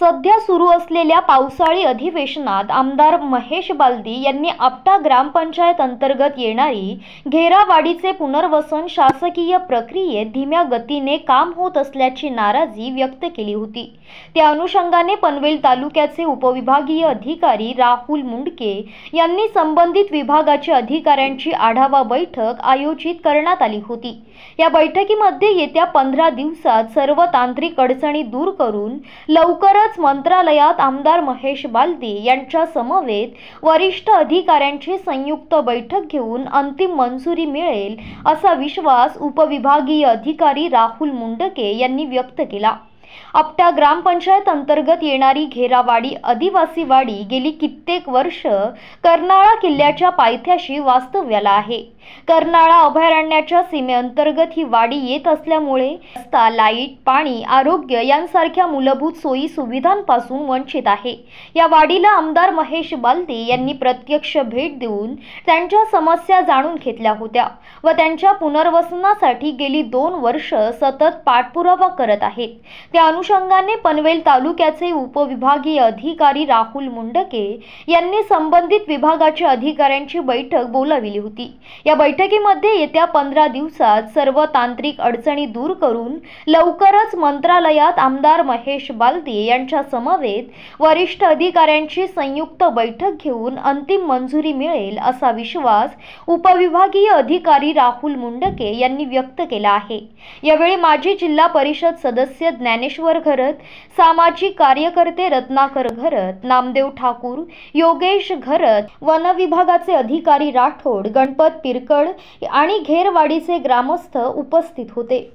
सध्या सुरू असलेल्या पावसाळी अधिवेशनात आमदार महेश बालदी यांनी आपटा ग्रामपंचायत अंतर्गत येणारी घेरावाडीचे पुनर्वसन शासकीय प्रक्रियेत धीम्या गतीने काम होत असल्याची नाराजी व्यक्त केली होती त्या अनुषंगाने पनवेल तालुक्याचे उपविभागीय अधिकारी राहुल मुंडके यांनी संबंधित विभागाच्या अधिकाऱ्यांची आढावा बैठक आयोजित करण्यात आली होती या बैठकीमध्ये येत्या पंधरा दिवसात सर्व तांत्रिक अडचणी दूर करून लवकरच नुकताच मंत्रालयात आमदार महेश बालदी यांच्या समवेत वरिष्ठ अधिकाऱ्यांची संयुक्त बैठक घेऊन अंतिम मंजुरी मिळेल असा विश्वास उपविभागीय अधिकारी राहुल मुंडके यांनी व्यक्त केला आपटा ग्रामपंचायत अंतर्गत येणारी घेरावाडी आदिवासी वाडी गेली कित्येक वर्ष कर्नाळा किल्ल्याच्या पायथ्याशी वास्तव्याला आहे कर्नाळा अभयारण्याच्या सीमेअंतर्गत ही वाडी येत असल्यामुळे रस्ता लाईट पाणी आरोग्य यांसारख्या मूलभूत सोयी सुविधांपासून वंचित आहे या वाडीला आमदार महेश बालदे यांनी प्रत्यक्ष भेट देऊन त्यांच्या समस्या जाणून घेतल्या होत्या व त्यांच्या पुनर्वसनासाठी गेली दोन वर्ष सतत पाठपुरावा करत आहेत त्या अनुषंगाने पनवेल तालुक्याचे उपविभागीय अधिकारी राहुल मुंडके यांनी संबंधित विभागाच्या अधिकाऱ्यांची बैठक बोलावली होती या बैठकीमध्ये येत्या पंधरा दिवसात सर्व तांत्रिक अडचणी दूर करून लवकरच मंत्रालयात आमदार महेश बालदे यांच्या समवेत वरिष्ठ अधिकाऱ्यांची संयुक्त बैठक घेऊन अंतिम मंजुरी मिळेल असा विश्वास उपविभागीय अधिकारी राहुल मुंडके यांनी व्यक्त केला आहे यावेळी माजी जिल्हा परिषद सदस्य ज्ञाने ज्ञानेश्वर घरत सामाजिक कार्यकर्ते रत्नाकर घरत नामदेव ठाकूर योगेश घरत वन विभागाचे अधिकारी राठोड गणपत पिरकड आणि घेरवाडीचे ग्रामस्थ उपस्थित होते